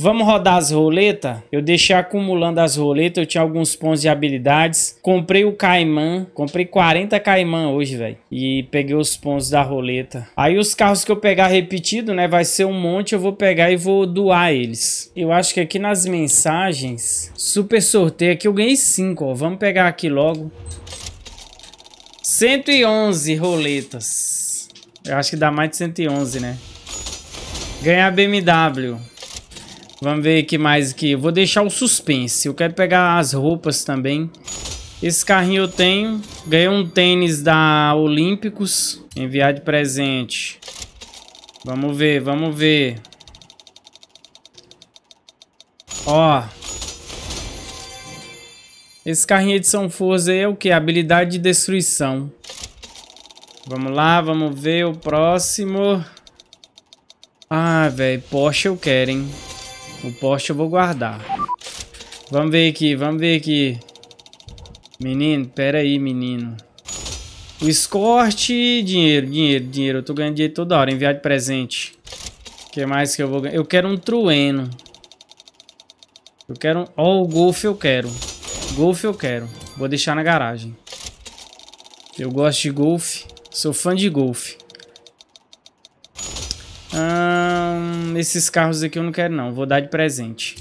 Vamos rodar as roletas? Eu deixei acumulando as roletas, eu tinha alguns pontos de habilidades. Comprei o Caiman, comprei 40 Caiman hoje, velho. E peguei os pontos da roleta. Aí os carros que eu pegar repetido, né, vai ser um monte, eu vou pegar e vou doar eles. Eu acho que aqui nas mensagens, super sorteio, aqui eu ganhei 5, ó. Vamos pegar aqui logo. 111 roletas. Eu acho que dá mais de 111, né? Ganhar BMW. Vamos ver que mais aqui. Eu vou deixar o suspense. Eu quero pegar as roupas também. Esse carrinho eu tenho. Ganhei um tênis da Olímpicos. Enviar de presente. Vamos ver, vamos ver. Ó. Esse carrinho São Forza aí é o que? Habilidade de destruição. Vamos lá, vamos ver o próximo. Ah, velho, Porsche eu quero, hein? O poste eu vou guardar. Vamos ver aqui, vamos ver aqui. Menino, pera aí, menino. O escorte, dinheiro, dinheiro, dinheiro. Eu tô ganhando dinheiro toda hora, enviar de presente. O que mais que eu vou ganhar? Eu quero um trueno. Eu quero um... Ó, oh, o golfe eu quero. Golfe eu quero. Vou deixar na garagem. Eu gosto de golfe. Sou fã de golfe. Ah esses carros aqui eu não quero não, vou dar de presente.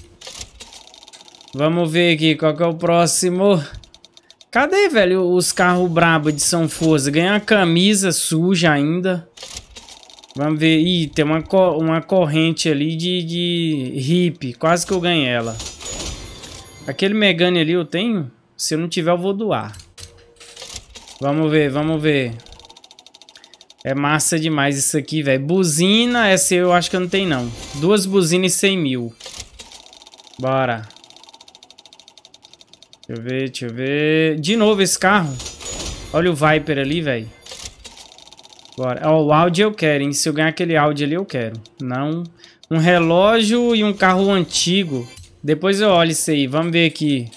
Vamos ver aqui qual que é o próximo. Cadê, velho, os carros brabo de São Foz ganhei uma camisa suja ainda. Vamos ver. Ih, tem uma, co uma corrente ali de, de hip. Quase que eu ganhei ela. Aquele Megane ali eu tenho. Se eu não tiver, eu vou doar. Vamos ver, vamos ver. É massa demais isso aqui, velho. Buzina, essa eu acho que eu não tenho, não. Duas buzinas e 100 mil. Bora. Deixa eu ver, deixa eu ver. De novo esse carro. Olha o Viper ali, velho. Bora. Ó, o Audi eu quero, hein? Se eu ganhar aquele Audi ali, eu quero. Não. Um relógio e um carro antigo. Depois eu olho isso aí. Vamos ver aqui.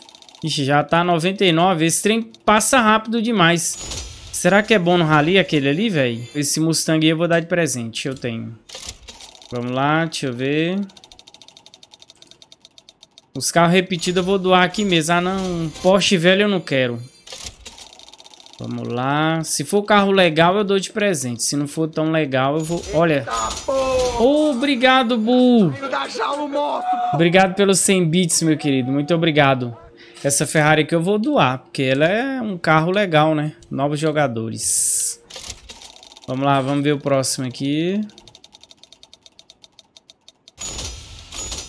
Ixi, já tá 99. Esse trem passa rápido demais. Será que é bom no rally aquele ali, velho? Esse Mustang eu vou dar de presente, eu tenho. Vamos lá, deixa eu ver. Os carros repetidos eu vou doar aqui mesmo. Ah, não. Porsche velho eu não quero. Vamos lá. Se for carro legal, eu dou de presente. Se não for tão legal, eu vou... Olha. Oh, obrigado, Bull. Obrigado pelos 100 bits, meu querido. Muito obrigado. Essa Ferrari aqui eu vou doar, porque ela é um carro legal, né? Novos jogadores. Vamos lá, vamos ver o próximo aqui.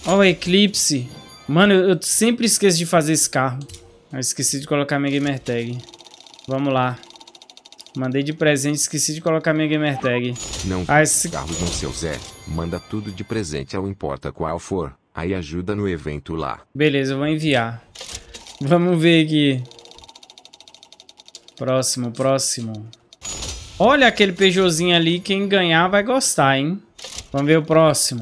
Olha o Eclipse. Mano, eu, eu sempre esqueço de fazer esse carro. Eu esqueci de colocar minha gamer tag. Vamos lá. Mandei de presente, esqueci de colocar minha gamer tag. Não, ah, esse... carro não seu Zé. Manda tudo de presente, não importa qual for. Aí ajuda no evento lá. Beleza, eu vou enviar. Vamos ver aqui. Próximo, próximo. Olha aquele Peugeotzinho ali. Quem ganhar vai gostar, hein? Vamos ver o próximo.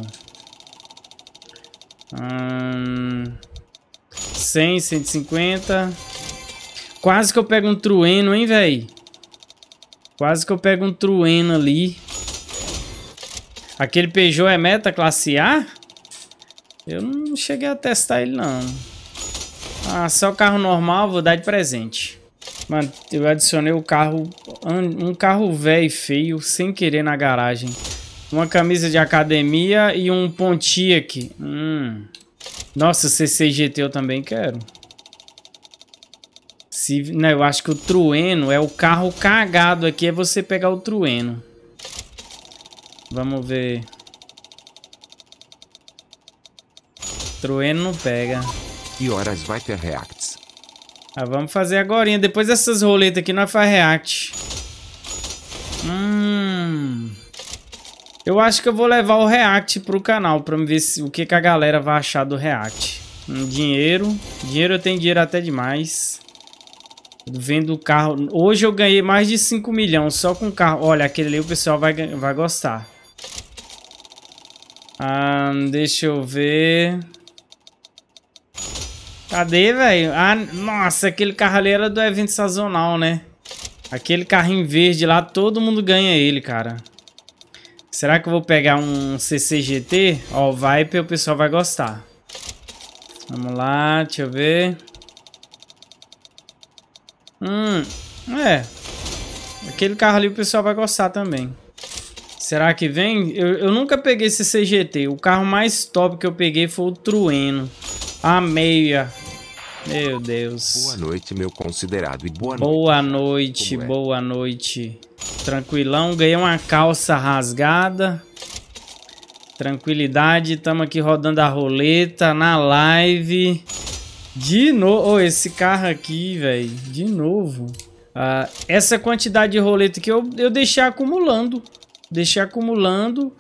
Hum, 100, 150. Quase que eu pego um trueno, hein, velho? Quase que eu pego um trueno ali. Aquele Peugeot é meta classe A? Eu não cheguei a testar ele, não. Ah, só carro normal, vou dar de presente. Mano, eu adicionei o carro, um carro velho e feio, sem querer na garagem. Uma camisa de academia e um Pontiac. Hum. Nossa, CCGT eu também quero. Se, não, né, eu acho que o Trueno é o carro cagado aqui, é você pegar o Trueno. Vamos ver. Trueno não pega. Que horas vai ter reacts? Ah, vamos fazer agora. Depois dessas roletas aqui, nós faz react. Hum... Eu acho que eu vou levar o react pro canal pra ver se, o que, que a galera vai achar do react. Hum, dinheiro. Dinheiro eu tenho dinheiro até demais. Vendo o carro. Hoje eu ganhei mais de 5 milhões só com o carro. Olha, aquele ali o pessoal vai, vai gostar. Ah, deixa eu ver. Cadê, velho? Ah, nossa, aquele carro ali era do evento sazonal, né? Aquele carrinho verde lá, todo mundo ganha ele, cara. Será que eu vou pegar um CCGT? Ó, o Viper, o pessoal vai gostar. Vamos lá, deixa eu ver. Hum, é. Aquele carro ali o pessoal vai gostar também. Será que vem? Eu, eu nunca peguei esse CGT. O carro mais top que eu peguei foi o Trueno. A meia. Meu Deus. Boa noite, meu considerado. E boa noite. Boa noite, é? boa é? noite. Tranquilão, ganhei uma calça rasgada. Tranquilidade, estamos aqui rodando a roleta na live. De novo, oh, esse carro aqui, velho, de novo. Uh, essa quantidade de roleta que eu, eu deixei acumulando. Deixei acumulando.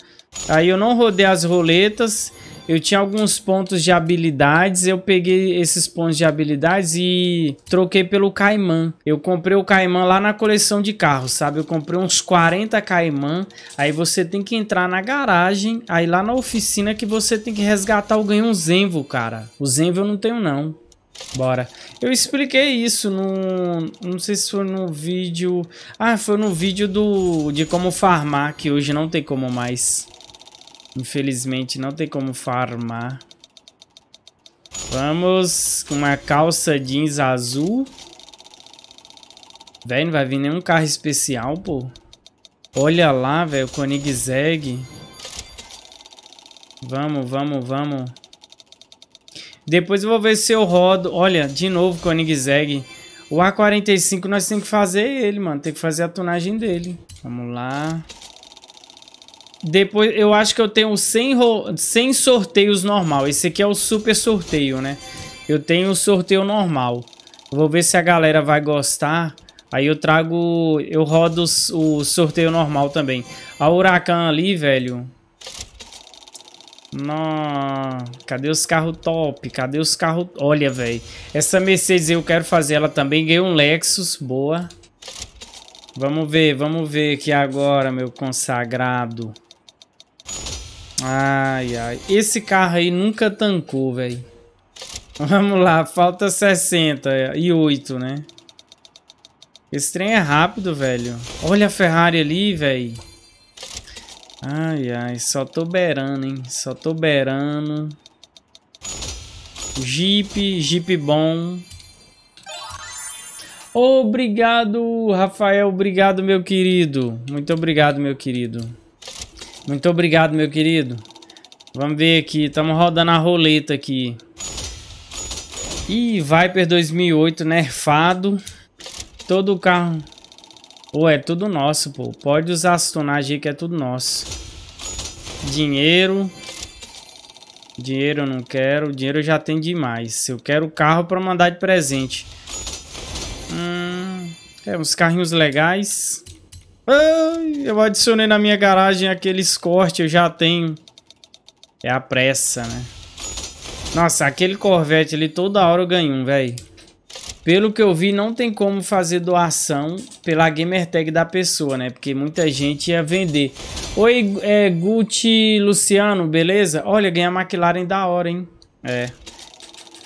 Aí eu não rodei as roletas. Eu tinha alguns pontos de habilidades, eu peguei esses pontos de habilidades e troquei pelo Caiman. Eu comprei o Caiman lá na coleção de carros, sabe? Eu comprei uns 40 Caiman, aí você tem que entrar na garagem, aí lá na oficina que você tem que resgatar o ganho um Zenvo, cara. O Zenvo eu não tenho não. Bora. Eu expliquei isso no. Não sei se foi no vídeo. Ah, foi no vídeo do de como farmar, que hoje não tem como mais. Infelizmente não tem como farmar. Vamos com uma calça jeans azul. Velho, não vai vir nenhum carro especial, pô. Olha lá, velho, o Koenigsegg. Vamos, vamos, vamos. Depois eu vou ver se eu rodo. Olha, de novo Koenigsegg. O A45 nós temos que fazer ele, mano. Tem que fazer a tunagem dele. Vamos lá. Depois, eu acho que eu tenho 100, 100 sorteios normal. Esse aqui é o super sorteio, né? Eu tenho o sorteio normal. Vou ver se a galera vai gostar. Aí eu trago... Eu rodo o sorteio normal também. A Huracan ali, velho. Nossa, cadê os carros top? Cadê os carros... Olha, velho. Essa Mercedes eu quero fazer ela também. Ganhei um Lexus, boa. Vamos ver, vamos ver aqui agora, meu consagrado. Ai, ai. Esse carro aí nunca tancou, velho. Vamos lá, falta 68, e né? Esse trem é rápido, velho. Olha a Ferrari ali, velho. Ai, ai, só tô beirando, hein? Só tô beirando. Jeep, Jeep bom. Obrigado, Rafael. Obrigado, meu querido. Muito obrigado, meu querido. Muito obrigado, meu querido. Vamos ver aqui. Estamos rodando a roleta aqui. E Viper 2008 nerfado. Todo o carro... Pô, é tudo nosso, pô. Pode usar as tonagens aí que é tudo nosso. Dinheiro. Dinheiro eu não quero. Dinheiro eu já tenho demais. Eu quero o carro para mandar de presente. Hum, é, uns carrinhos legais eu adicionei na minha garagem aqueles cortes, eu já tenho. É a pressa, né? Nossa, aquele Corvette ali toda hora eu ganho um, velho. Pelo que eu vi, não tem como fazer doação pela gamer tag da pessoa, né? Porque muita gente ia vender. Oi, é, Gucci Luciano, beleza? Olha, ganha McLaren da hora, hein? É.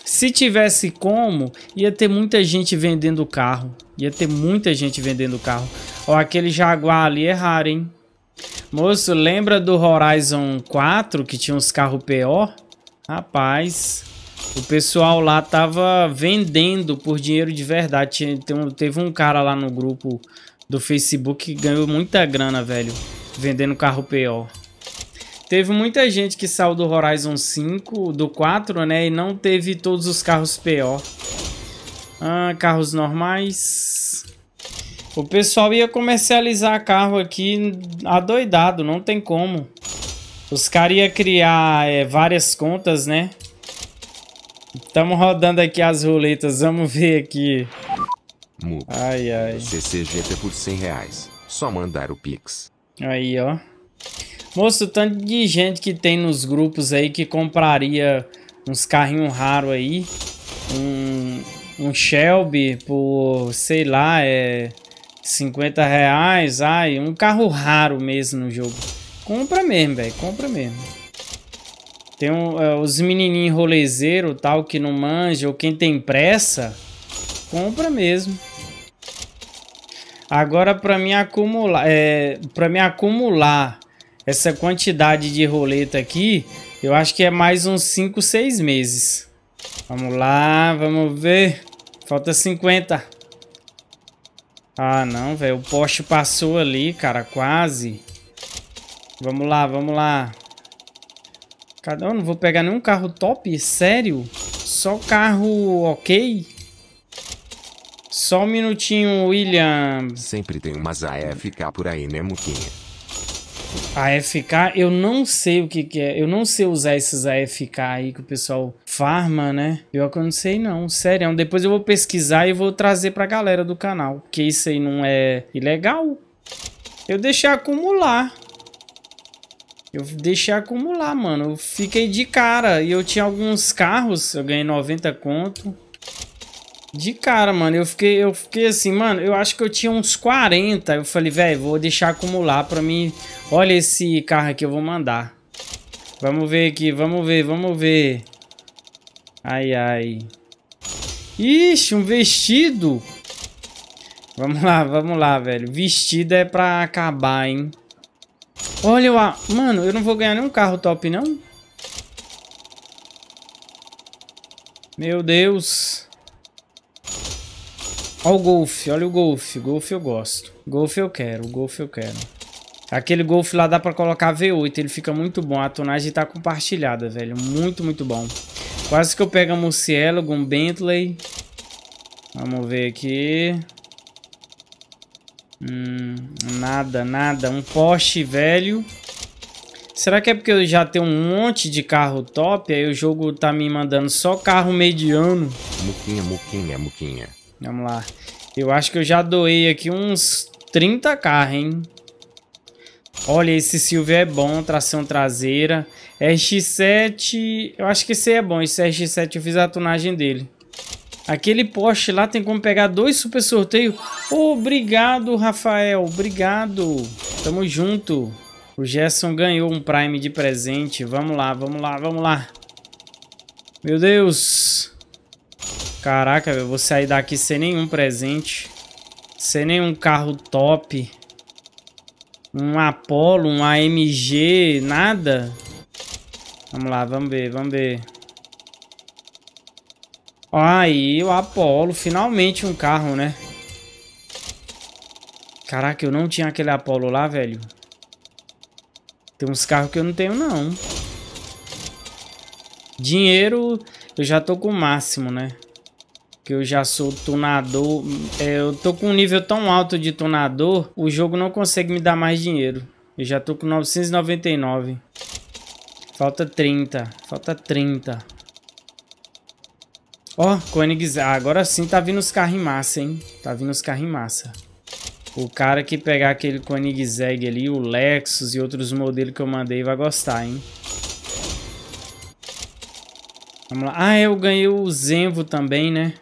Se tivesse como, ia ter muita gente vendendo carro. Ia ter muita gente vendendo carro. Ó, aquele Jaguar ali é raro, hein? Moço, lembra do Horizon 4 que tinha uns carros PO? Rapaz, o pessoal lá tava vendendo por dinheiro de verdade. Teve um cara lá no grupo do Facebook que ganhou muita grana, velho, vendendo carro PO. Teve muita gente que saiu do Horizon 5, do 4, né? E não teve todos os carros PO. Ah, carros normais. O pessoal ia comercializar carro aqui adoidado, não tem como. Os caras iam criar é, várias contas, né? Estamos rodando aqui as roletas, vamos ver aqui. Mup. Ai, ai. CCGP é por 100 reais. Só mandar o Pix. Aí, ó. Moço, o tanto de gente que tem nos grupos aí que compraria uns carrinhos raros aí. Um, um Shelby por, sei lá, é... 50 reais, ai, um carro raro mesmo no jogo. Compra mesmo, velho, compra mesmo. Tem um, é, os menininhos rolezeiro tal que não manja ou quem tem pressa, compra mesmo. Agora para me acumular, é, para me acumular essa quantidade de roleta aqui, eu acho que é mais uns 5, 6 meses. Vamos lá, vamos ver. Falta 50. Ah, não, velho. O poste passou ali, cara. Quase. Vamos lá, vamos lá. Cada um, não vou pegar nenhum carro top? Sério? Só carro ok? Só um minutinho, William. Sempre tem umas AFK por aí, né, Muquinha? AFK? Eu não sei o que, que é. Eu não sei usar esses AFK aí que o pessoal Farma, né? Eu não sei não, sério. Depois eu vou pesquisar e vou trazer pra galera do canal. Porque isso aí não é ilegal. Eu deixei acumular. Eu deixei acumular, mano. Eu fiquei de cara. E eu tinha alguns carros. Eu ganhei 90 conto. De cara, mano. Eu fiquei, eu fiquei assim, mano. Eu acho que eu tinha uns 40. Eu falei, velho, vou deixar acumular pra mim. Olha esse carro aqui, eu vou mandar. Vamos ver aqui, vamos ver, vamos ver. Ai, ai. Ixi, um vestido. Vamos lá, vamos lá, velho. Vestido é pra acabar, hein? Olha o... Mano, eu não vou ganhar nenhum carro top, não? Meu Deus. Olha o Golf, olha o Golf. Golf eu gosto. Golf eu quero, Golf eu quero. Aquele Golf lá dá pra colocar V8, ele fica muito bom. A tonagem tá compartilhada, velho. Muito, muito bom. Quase que eu pego a Mucielo, um Bentley. Vamos ver aqui. Hum, nada, nada. Um Porsche velho. Será que é porque eu já tenho um monte de carro top? Aí o jogo tá me mandando só carro mediano. Muquinha, muquinha, muquinha. Vamos lá. Eu acho que eu já doei aqui uns 30 carros, hein? Olha, esse Silvio é bom, tração traseira. RX7, eu acho que esse é bom, esse RX7 eu fiz a tunagem dele. Aquele poste lá tem como pegar dois super sorteios. Obrigado, Rafael, obrigado. Tamo junto. O Gerson ganhou um Prime de presente. Vamos lá, vamos lá, vamos lá. Meu Deus. Caraca, eu vou sair daqui sem nenhum presente. Sem nenhum carro top. Um Apollo, um AMG, nada. Vamos lá, vamos ver, vamos ver. Aí, o Apollo, finalmente um carro, né? Caraca, eu não tinha aquele Apollo lá, velho. Tem uns carros que eu não tenho, não. Dinheiro, eu já tô com o máximo, né? que eu já sou tunador. É, eu tô com um nível tão alto de tunador, o jogo não consegue me dar mais dinheiro. Eu já tô com 999. Falta 30. Falta 30. Ó, oh, Ah, agora sim tá vindo os carros em massa, hein? Tá vindo os carros em massa. O cara que pegar aquele Koenigsegg ali, o Lexus e outros modelos que eu mandei vai gostar, hein? Vamos lá. Ah, eu ganhei o Zenvo também, né?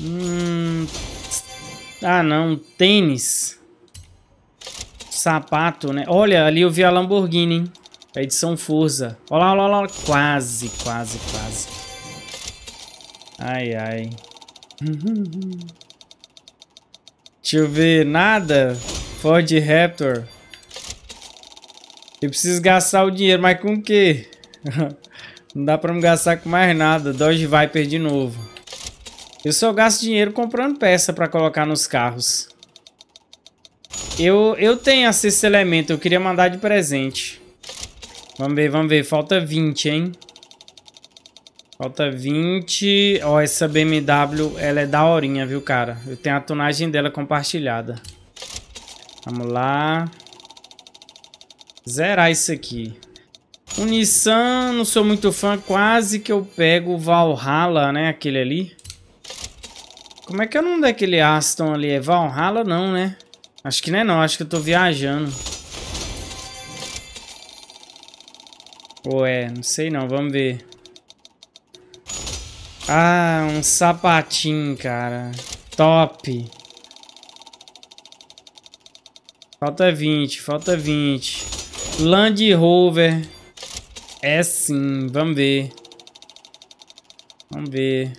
Hum... Ah, não. Tênis. Sapato, né? Olha, ali eu vi a Lamborghini, hein? A edição Forza. Olha lá, olha lá, olha lá. Quase, quase, quase. Ai, ai. Deixa eu ver. Nada. Ford Raptor. Eu preciso gastar o dinheiro, mas com o quê? Não dá pra me gastar com mais nada. Dodge Viper de novo. Eu só gasto dinheiro comprando peça pra colocar nos carros. Eu, eu tenho a elemento, eu queria mandar de presente. Vamos ver, vamos ver. Falta 20, hein? Falta 20. Ó, oh, essa BMW, ela é daorinha, viu, cara? Eu tenho a tonagem dela compartilhada. Vamos lá. Zerar isso aqui. O Nissan, não sou muito fã. Quase que eu pego o Valhalla, né? Aquele ali. Como é que é o nome daquele Aston ali? É Valhalla não, né? Acho que não é não. Acho que eu tô viajando. Ou é, não sei não, vamos ver. Ah, um sapatinho, cara. Top. Falta 20, falta 20. Land Rover. É sim, vamos ver. Vamos ver.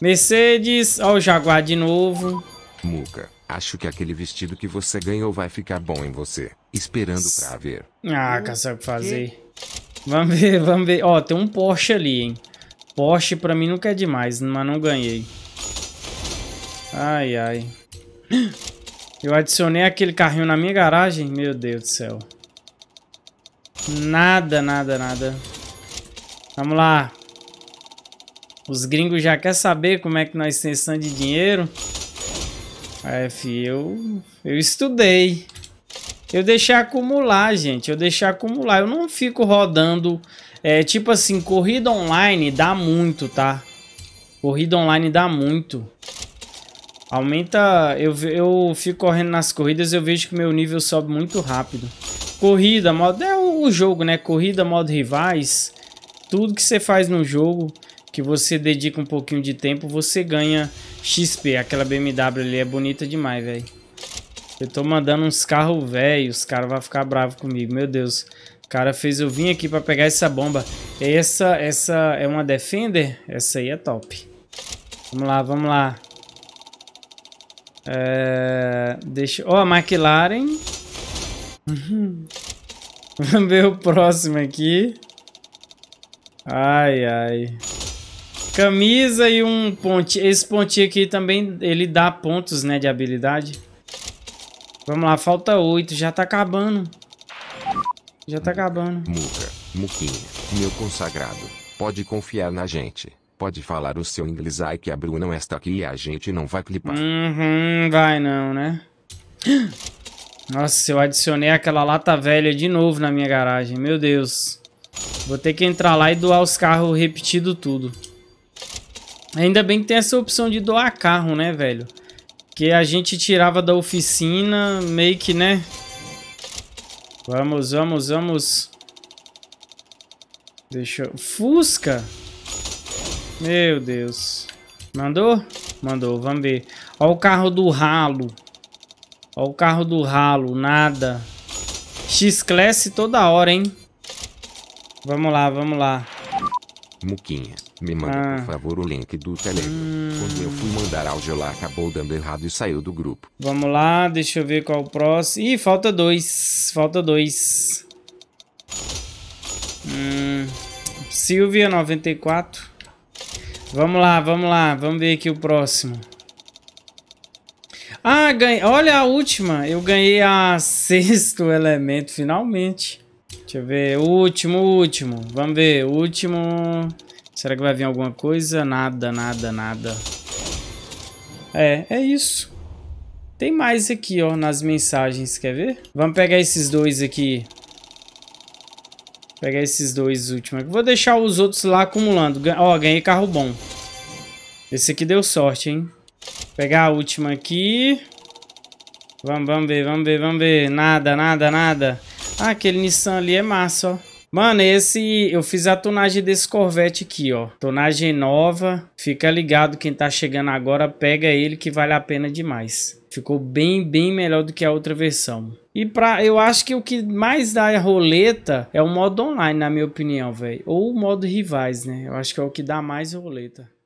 Mercedes, ó o Jaguar de novo. Muca, acho que aquele vestido que você ganhou vai ficar bom em você. Esperando pra ver. Ah, cansado o que fazer. Vamos ver, vamos ver. Ó, tem um Porsche ali, hein. Porsche pra mim nunca é demais, mas não ganhei. Ai, ai. Eu adicionei aquele carrinho na minha garagem? Meu Deus do céu. Nada, nada, nada. Vamos lá. Os gringos já querem saber como é que nós temos de dinheiro. É, fi, eu, eu estudei. Eu deixei acumular, gente. Eu deixei acumular. Eu não fico rodando. É, tipo assim, corrida online dá muito, tá? Corrida online dá muito. Aumenta... Eu, eu fico correndo nas corridas eu vejo que meu nível sobe muito rápido. Corrida, modo... É o jogo, né? Corrida, modo rivais. Tudo que você faz no jogo, que você dedica um pouquinho de tempo, você ganha XP. Aquela BMW ali é bonita demais, velho. Eu tô mandando uns carros velhos, os caras vão ficar bravos comigo, meu Deus. O cara fez eu vir aqui pra pegar essa bomba. Essa, essa é uma Defender? Essa aí é top. Vamos lá, vamos lá. É, deixa... Ó, oh, a McLaren. Uhum. Vamos ver o próximo aqui. Ai, ai. Camisa e um ponte. Esse ponte aqui também, ele dá pontos, né, de habilidade. Vamos lá, falta oito. Já tá acabando. Já tá acabando. Muca, Muquinha, meu consagrado, pode confiar na gente. Pode falar o seu inglês aí que a Bruna é está aqui e a gente não vai clipar. Uhum, vai não, né? Nossa, eu adicionei aquela lata velha de novo na minha garagem. Meu Deus. Vou ter que entrar lá e doar os carros repetido tudo. Ainda bem que tem essa opção de doar carro, né, velho? Que a gente tirava da oficina, meio que, né? Vamos, vamos, vamos. Deixa eu... Fusca? Meu Deus. Mandou? Mandou, vamos ver. Ó o carro do ralo. Ó o carro do ralo, nada. X-Class toda hora, hein? Vamos lá, vamos lá. Muquinha. Me manda ah. por favor o link do Telegram. Hum. Quando eu fui mandar áudio lá, acabou dando errado e saiu do grupo. Vamos lá, deixa eu ver qual o próximo. Ih, falta dois. Falta dois. Hum. Silvia 94. Vamos lá, vamos lá. Vamos ver aqui o próximo. Ah, ganhei. Olha a última. Eu ganhei a sexto elemento, finalmente. Deixa eu ver. Último, último. Vamos ver. Último. Será que vai vir alguma coisa? Nada, nada, nada. É, é isso. Tem mais aqui, ó, nas mensagens, quer ver? Vamos pegar esses dois aqui. Pegar esses dois últimos. Vou deixar os outros lá acumulando. Ó, ganhei carro bom. Esse aqui deu sorte, hein? Pegar a última aqui. Vamos, vamos ver, vamos ver, vamos ver. Nada, nada, nada. Ah, aquele Nissan ali é massa, ó. Mano, esse eu fiz a tonagem desse Corvette aqui, ó. Tonagem nova. Fica ligado, quem tá chegando agora, pega ele que vale a pena demais. Ficou bem, bem melhor do que a outra versão. E pra, eu acho que o que mais dá é roleta é o modo online, na minha opinião, velho. Ou o modo rivais, né? Eu acho que é o que dá mais roleta.